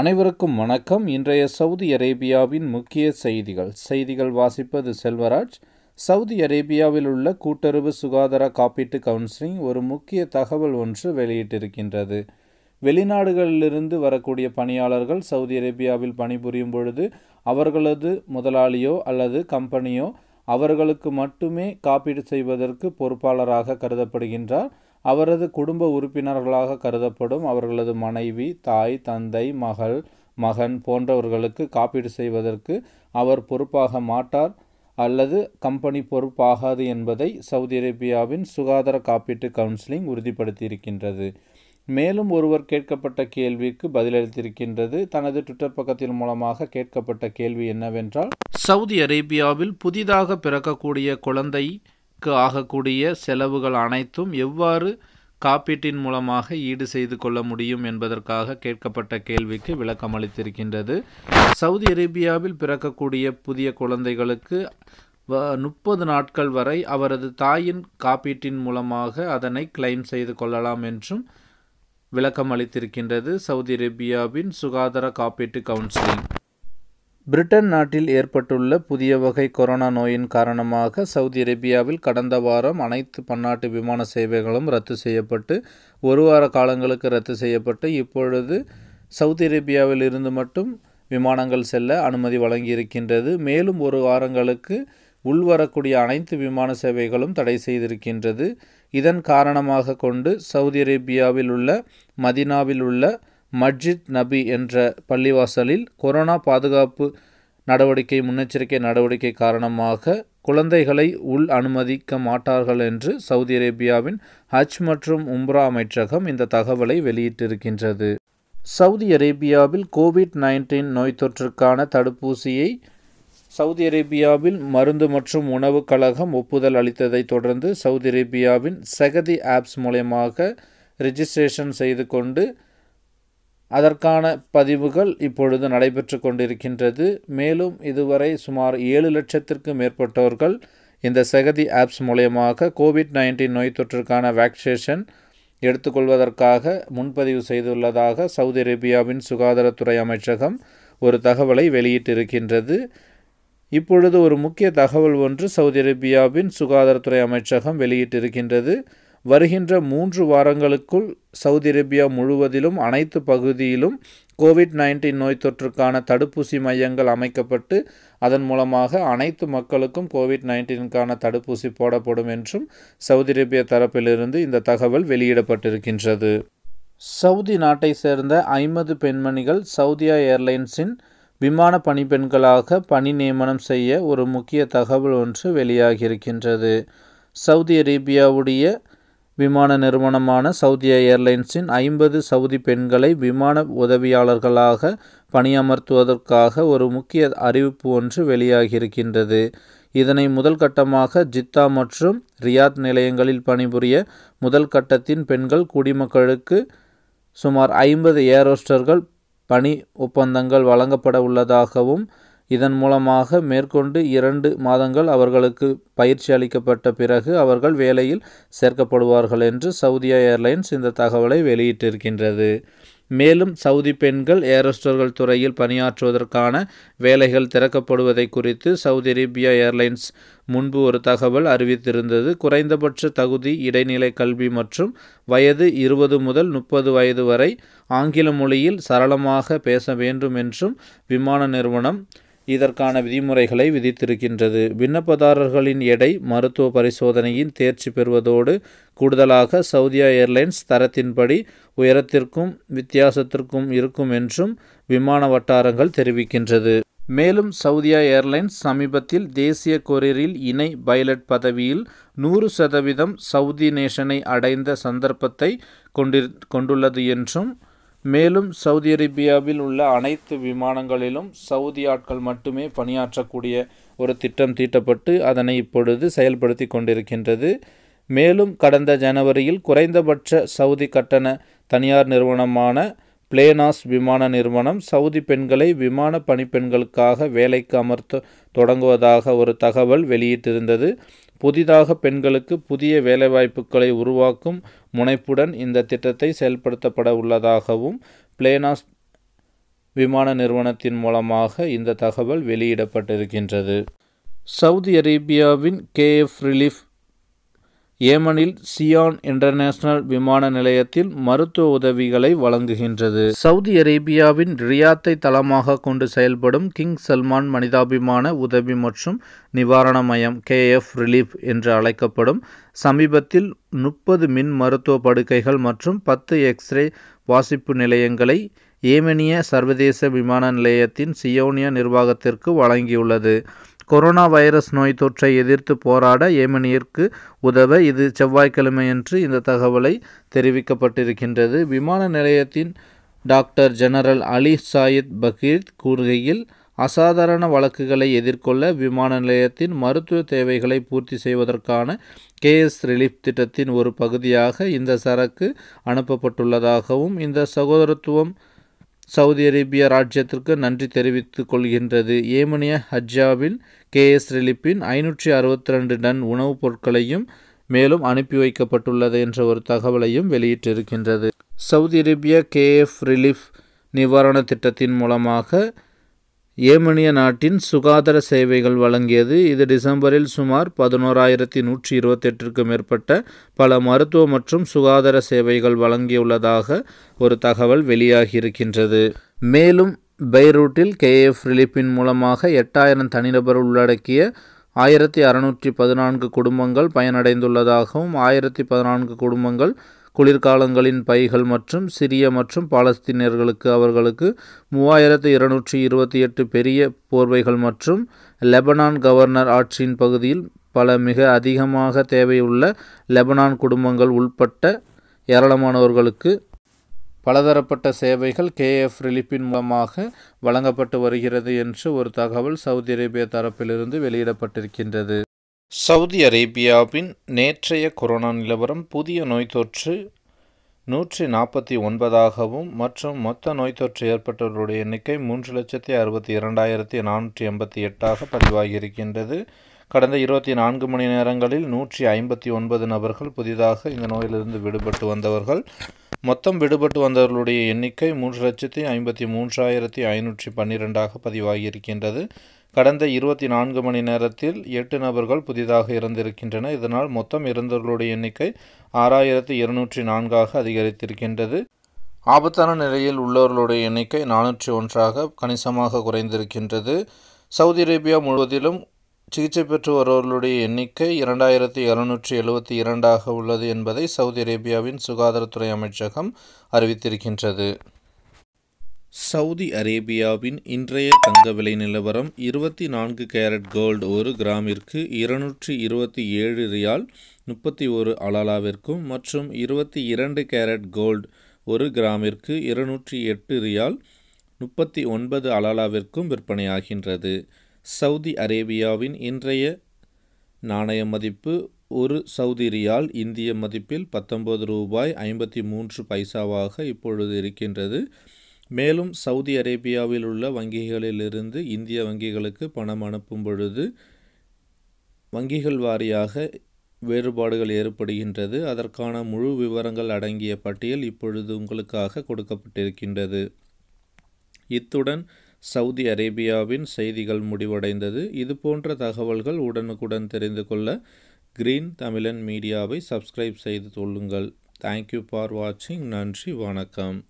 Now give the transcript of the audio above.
அனைவருக்கும் வணக்கம் இன்றைய சவுதி அரேபியாவின் முக்கிய செய்திகள் செய்திகள் வாசிப்பது செல்வராஜ் சவுதி அரேபியாவில் உள்ள கூட்டுறவு சுகாதார காப்பீட்டு கவுன்சிலிங் ஒரு முக்கிய தகவல் ஒன்று வெளியிட்டிருக்கின்றது வெளிநாடுகளிலிருந்து வரக்கூடிய பணியாளர்கள் சவுதி அரேபியாவில் பணிபுரியும் பொழுது அவர்களது முதலாளியோ அல்லது கம்பெனியோ அவர்களுக்கு மட்டுமே காப்பீடு செய்வதற்கு பொறுப்பாளராக கருதப்படுகின்றார் அவரது குடும்ப உறுப்பினர்களாக கருதப்படும் அவர்களது மனைவி தாய் தந்தை மகள் மகன் போன்றவர்களுக்கு காப்பீடு செய்வதற்கு அவர் பொறுப்பாக மாட்டார் அல்லது கம்பெனி பொறுப்பாகாது என்பதை சவுதி அரேபியாவின் சுகாதார காப்பீட்டு கவுன்சிலிங் உறுதிப்படுத்தியிருக்கின்றது மேலும் ஒருவர் கேட்கப்பட்ட கேள்விக்கு பதிலளித்திருக்கின்றது தனது ட்விட்டர் பக்கத்தின் மூலமாக கேட்கப்பட்ட கேள்வி என்னவென்றால் சவுதி அரேபியாவில் புதிதாக பிறக்கக்கூடிய குழந்தை அரசுக்கு ஆகக்கூடிய செலவுகள் அனைத்தும் எவ்வாறு காப்பீட்டின் மூலமாக ஈடு செய்து கொள்ள முடியும் என்பதற்காக கேட்கப்பட்ட கேள்விக்கு விளக்கம் அளித்திருக்கின்றது சவுதி அரேபியாவில் பிறக்கக்கூடிய புதிய குழந்தைகளுக்கு முப்பது நாட்கள் வரை அவரது தாயின் காப்பீட்டின் மூலமாக அதனை கிளைம் செய்து கொள்ளலாம் என்றும் விளக்கம் அளித்திருக்கின்றது சவுதி அரேபியாவின் சுகாதார காப்பீட்டு கவுன்சிலிங் பிரிட்டன் நாட்டில் ஏற்பட்டுள்ள புதிய வகை கொரோனா நோயின் காரணமாக சவுதி அரேபியாவில் கடந்த வாரம் அனைத்து பன்னாட்டு விமான சேவைகளும் ரத்து செய்யப்பட்டு ஒரு வார காலங்களுக்கு ரத்து செய்யப்பட்டு இப்பொழுது சவுதி அரேபியாவில் இருந்து மட்டும் விமானங்கள் செல்ல அனுமதி வழங்கியிருக்கின்றது மேலும் ஒரு வாரங்களுக்கு உள்வரக்கூடிய அனைத்து விமான சேவைகளும் தடை செய்திருக்கின்றது இதன் காரணமாக கொண்டு சவுதி அரேபியாவில் உள்ள மதினாவில் உள்ள மஜித் நபி என்ற பள்ளிவாசலில் கொரோனா பாதுகாப்பு நடவடிக்கை முன்னெச்சரிக்கை நடவடிக்கை காரணமாக குழந்தைகளை உள் அனுமதிக்க மாட்டார்கள் என்று சவுதி அரேபியாவின் ஹஜ் மற்றும் உம்ரா அமைச்சகம் இந்த தகவலை வெளியிட்டிருக்கின்றது சவுதி அரேபியாவில் கோவிட் நைன்டீன் நோய் தொற்றுக்கான தடுப்பூசியை சவுதி அரேபியாவில் மருந்து மற்றும் உணவு கழகம் ஒப்புதல் அளித்ததை தொடர்ந்து சவுதி அரேபியாவின் செகதி ஆப்ஸ் மூலயமாக ரிஜிஸ்ட்ரேஷன் செய்து கொண்டு அதற்கான பதிவுகள் இப்பொழுது நடைபெற்று கொண்டிருக்கின்றது மேலும் இதுவரை சுமார் ஏழு லட்சத்திற்கு மேற்பட்டவர்கள் இந்த செகதி ஆப்ஸ் மூலயமாக கோவிட் நைன்டீன் நோய் தொற்றுக்கான வேக்சினேஷன் எடுத்துக்கொள்வதற்காக முன்பதிவு செய்துள்ளதாக சவுதி அரேபியாவின் சுகாதாரத்துறை அமைச்சகம் ஒரு தகவலை வெளியிட்டிருக்கின்றது இப்பொழுது ஒரு முக்கிய தகவல் ஒன்று சவுதி அரேபியாவின் சுகாதாரத்துறை அமைச்சகம் வெளியிட்டிருக்கின்றது வருகின்ற மூன்று வாரங்களுக்குள் சவுதி அரேபியா முழுவதிலும் அனைத்து பகுதியிலும் கோவிட் நைன்டீன் நோய் தொற்றுக்கான தடுப்பூசி மையங்கள் அமைக்கப்பட்டு அதன் மூலமாக அனைத்து மக்களுக்கும் கோவிட் நைன்டீனுக்கான தடுப்பூசி போடப்படும் என்றும் சவுதி அரேபிய தரப்பிலிருந்து இந்த தகவல் வெளியிடப்பட்டிருக்கின்றது சவுதி நாட்டை சேர்ந்த ஐம்பது பெண்மணிகள் சவுதியா ஏர்லைன்ஸின் விமான பணிப்பெண்களாக பணி நியமனம் செய்ய ஒரு முக்கிய தகவல் ஒன்று வெளியாகியிருக்கின்றது சவுதி அரேபியாவுடைய விமான நிறுவனமான சவுதியா ஏர்லைன்ஸின் ஐம்பது சவுதி பெண்களை விமான உதவியாளர்களாக பணியமர்த்துவதற்காக ஒரு முக்கிய அறிவிப்பு ஒன்று வெளியாகியிருக்கின்றது இதனை முதல் கட்டமாக ஜித்தா மற்றும் ரியாத் நிலையங்களில் பணிபுரிய முதல் கட்டத்தின் பெண்கள் குடிமக்களுக்கு சுமார் ஐம்பது ஏரோஸ்டர்கள் பணி ஒப்பந்தங்கள் வழங்கப்பட உள்ளதாகவும் இதன் மூலமாக மேற்கொண்டு இரண்டு மாதங்கள் அவர்களுக்கு பயிற்சி அளிக்கப்பட்ட பிறகு அவர்கள் வேலையில் சேர்க்கப்படுவார்கள் என்று சவுதியா ஏர்லைன்ஸ் இந்த தகவலை வெளியிட்டிருக்கின்றது மேலும் சவுதி பெண்கள் ஏரோஸ்டர்கள் துறையில் பணியாற்றுவதற்கான வேலைகள் திறக்கப்படுவதை குறித்து சவுதி அரேபியா ஏர்லைன்ஸ் முன்பு ஒரு தகவல் அறிவித்திருந்தது குறைந்தபட்ச தகுதி இடைநிலை கல்வி மற்றும் வயது இருபது முதல் முப்பது வயது வரை ஆங்கில மொழியில் சரளமாக பேச வேண்டும் என்றும் விமான நிறுவனம் இதற்கான விதிமுறைகளை விதித்திருக்கின்றது விண்ணப்பதாரர்களின் எடை மருத்துவ பரிசோதனையின் தேர்ச்சி பெறுவதோடு கூடுதலாக சவுதியா ஏர்லைன்ஸ் தரத்தின்படி உயரத்திற்கும் வித்தியாசத்திற்கும் இருக்கும் என்றும் விமான வட்டாரங்கள் தெரிவிக்கின்றது மேலும் சவுதியா ஏர்லைன்ஸ் சமீபத்தில் தேசிய கொரியரில் இணை பைலட் பதவியில் நூறு சதவீதம் சவுதி நேஷனை அடைந்த சந்தர்ப்பத்தை கொண்டிரு கொண்டுள்ளது என்றும் மேலும் சவுதி அரேபியாவில் உள்ள அனைத்து விமானங்களிலும் சவுதி ஆட்கள் மட்டுமே பணியாற்றக்கூடிய ஒரு திட்டம் தீட்டப்பட்டு அதனை இப்பொழுது செயல்படுத்தி கொண்டிருக்கின்றது மேலும் கடந்த ஜனவரியில் குறைந்தபட்ச சவுதி கட்டண தனியார் நிறுவனமான பிளேனாஸ் விமான நிறுவனம் சவுதி பெண்களை விமான பணிப்பெண்களுக்காக வேலைக்கு அமர்த்த தொடங்குவதாக ஒரு தகவல் வெளியிட்டிருந்தது புதிதாக பெண்களுக்கு புதிய வேலைவாய்ப்புகளை உருவாக்கும் முனைப்புடன் இந்த திட்டத்தை செயல்படுத்தப்பட உள்ளதாகவும் பிளேனாஸ் விமான நிறுவனத்தின் மூலமாக இந்த தகவல் வெளியிடப்பட்டிருக்கின்றது சவுதி அரேபியாவின் கேஎஃப் ரிலீஃப் ஏமனில் சியான் இன்டர்நேஷனல் விமான நிலையத்தில் மருத்துவ உதவிகளை வழங்குகின்றது சவுதி அரேபியாவின் ரியாத்தை தளமாக கொண்டு செயல்படும் கிங் சல்மான் மனிதாபிமான உதவி மற்றும் நிவாரண மையம் கேஎஃப் ரிலீஃப் என்று அழைக்கப்படும் சமீபத்தில் முப்பது மின் மருத்துவ படுக்கைகள் மற்றும் பத்து எக்ஸ்ரே வாசிப்பு நிலையங்களை ஏமனிய சர்வதேச விமான நிலையத்தின் சியோனியா நிர்வாகத்திற்கு வழங்கியுள்ளது கொரோனா வைரஸ் நோய் தொற்றை எதிர்த்து போராட ஏமனியிற்கு உதவ இது செவ்வாய்க்கிழமையன்று இந்த தகவலை தெரிவிக்கப்பட்டிருக்கின்றது விமான நிலையத்தின் டாக்டர் ஜெனரல் அலி சாயித் பகீர் கூறுகையில் அசாதாரண வழக்குகளை எதிர்கொள்ள விமான நிலையத்தின் மருத்துவ தேவைகளை பூர்த்தி செய்வதற்கான கேஎஸ் ரிலீஃப் திட்டத்தின் ஒரு பகுதியாக இந்த சரக்கு அனுப்பப்பட்டுள்ளதாகவும் இந்த சகோதரத்துவம் சவுதி அரேபிய ராஜ்யத்திற்கு நன்றி தெரிவித்துக் கொள்கின்றது ஏமனிய ஹஜ்ஜாவில் கேஎஸ் ரிலிப்பின் ஐநூற்றி அறுபத்தி ரெண்டு டன் உணவுப் பொருட்களையும் மேலும் அனுப்பி வைக்கப்பட்டுள்ளது என்ற ஒரு தகவலையும் வெளியிட்டிருக்கின்றது சவுதி அரேபிய கேஎஃப் ரிலீஃப் நிவாரண திட்டத்தின் மூலமாக ஏமனிய நாட்டின் சுகாதார சேவைகள் வழங்கியது இது டிசம்பரில் சுமார் பதினோராயிரத்தி நூற்றி இருபத்தெட்டிற்கு மேற்பட்ட பல மருத்துவ மற்றும் சுகாதார சேவைகள் வழங்கியுள்ளதாக ஒரு தகவல் வெளியாகியிருக்கின்றது மேலும் பெய்ரூட்டில் கேஎஃப் ரிலீப்பின் மூலமாக எட்டாயிரம் தனிநபர் உள்ளடக்கிய ஆயிரத்தி அறுநூற்றி பதினான்கு குடும்பங்கள் பயனடைந்துள்ளதாகவும் ஆயிரத்தி பதினான்கு குடும்பங்கள் குளிர்காலங்களின் பைகள் மற்றும் சிரிய மற்றும் பாலஸ்தீனியர்களுக்கு அவர்களுக்கு மூவாயிரத்து இருநூற்றி இருபத்தி எட்டு பெரிய போர்வைகள் மற்றும் லெபனான் கவர்னர் ஆட்சியின் பகுதியில் பல மிக அதிகமாக தேவையுள்ள லெபனான் குடும்பங்கள் உள்பட்ட ஏராளமானவர்களுக்கு பலதரப்பட்ட சேவைகள் கேஎஃப் ரிலிப்பின் மூலமாக வழங்கப்பட்டு வருகிறது என்று ஒரு தகவல் சவுதி அரேபிய தரப்பிலிருந்து வெளியிடப்பட்டிருக்கின்றது சவுதி அரேபியாவின் நேற்றைய கொரோனா நிலவரம் புதிய நோய் தொற்று நூற்றி நாற்பத்தி ஒன்பதாகவும் மற்றும் மொத்த நோய் தொற்று ஏற்பட்டவர்களுடைய எண்ணிக்கை மூன்று லட்சத்தி அறுபத்தி இரண்டாயிரத்தி நானூற்றி எண்பத்தி எட்டாக பதிவாகியிருக்கின்றது கடந்த இருபத்தி நான்கு மணி நேரங்களில் நூற்றி ஐம்பத்தி ஒன்பது நபர்கள் புதிதாக இந்த நோயிலிருந்து விடுபட்டு வந்தவர்கள் மொத்தம் விடுபட்டு வந்தவர்களுடைய எண்ணிக்கை மூன்று லட்சத்தி ஐம்பத்தி மூன்றாயிரத்தி ஐநூற்றி பன்னிரெண்டாக பதிவாகியிருக்கின்றது கடந்த இருபத்தி நான்கு மணி நேரத்தில் எட்டு நபர்கள் புதிதாக இறந்திருக்கின்றனர் இதனால் மொத்தம் இறந்தவர்களுடைய எண்ணிக்கை ஆறாயிரத்து இருநூற்றி நான்காக அதிகரித்திருக்கின்றது ஆபத்தான நிலையில் உள்ளவர்களுடைய எண்ணிக்கை நானூற்றி ஒன்றாக கணிசமாக குறைந்திருக்கின்றது சவுதி அரேபியா முழுவதிலும் சிகிச்சை பெற்று வருவர்களுடைய எண்ணிக்கை இரண்டாயிரத்தி இருநூற்றி எழுபத்தி இரண்டாக உள்ளது என்பதை சவுதி அரேபியாவின் சுகாதாரத்துறை அமைச்சகம் அறிவித்திருக்கின்றது சவுதி அரேபியாவின் இன்றைய தங்க விலை நிலவரம் இருபத்தி நான்கு கேரட் கோல்டு ஒரு கிராமிற்கு இருநூற்றி இருபத்தி ஏழு ரியால் முப்பத்தி ஒரு அலாலாவிற்கும் மற்றும் இருபத்தி இரண்டு கேரட் கோல்டு ஒரு கிராமிற்கு இருநூற்றி எட்டு ரியால் முப்பத்தி ஒன்பது அலாலாவிற்கும் விற்பனையாகின்றது சவுதி அரேபியாவின் இன்றைய நாணய மதிப்பு ஒரு சவுதி ரியால் இந்திய மதிப்பில் பத்தொன்பது ரூபாய் ஐம்பத்தி மூன்று பைசாவாக இப்பொழுது இருக்கின்றது மேலும் சவுதி அரேபியாவில் உள்ள வங்கிகளிலிருந்து இந்திய வங்கிகளுக்கு பணம் அனுப்பும் பொழுது வங்கிகள் வாரியாக வேறுபாடுகள் ஏற்படுகின்றது அதற்கான முழு விவரங்கள் அடங்கிய பட்டியல் இப்பொழுது உங்களுக்காக கொடுக்கப்பட்டிருக்கின்றது இத்துடன் சவுதி அரேபியாவின் செய்திகள் முடிவடைந்தது இது போன்ற தகவல்கள் உடனுக்குடன் தெரிந்து கொள்ள கிரீன் தமிழன் மீடியாவை சப்ஸ்கிரைப் செய்து கொள்ளுங்கள் தேங்க்யூ ஃபார் வாட்சிங் நன்றி வணக்கம்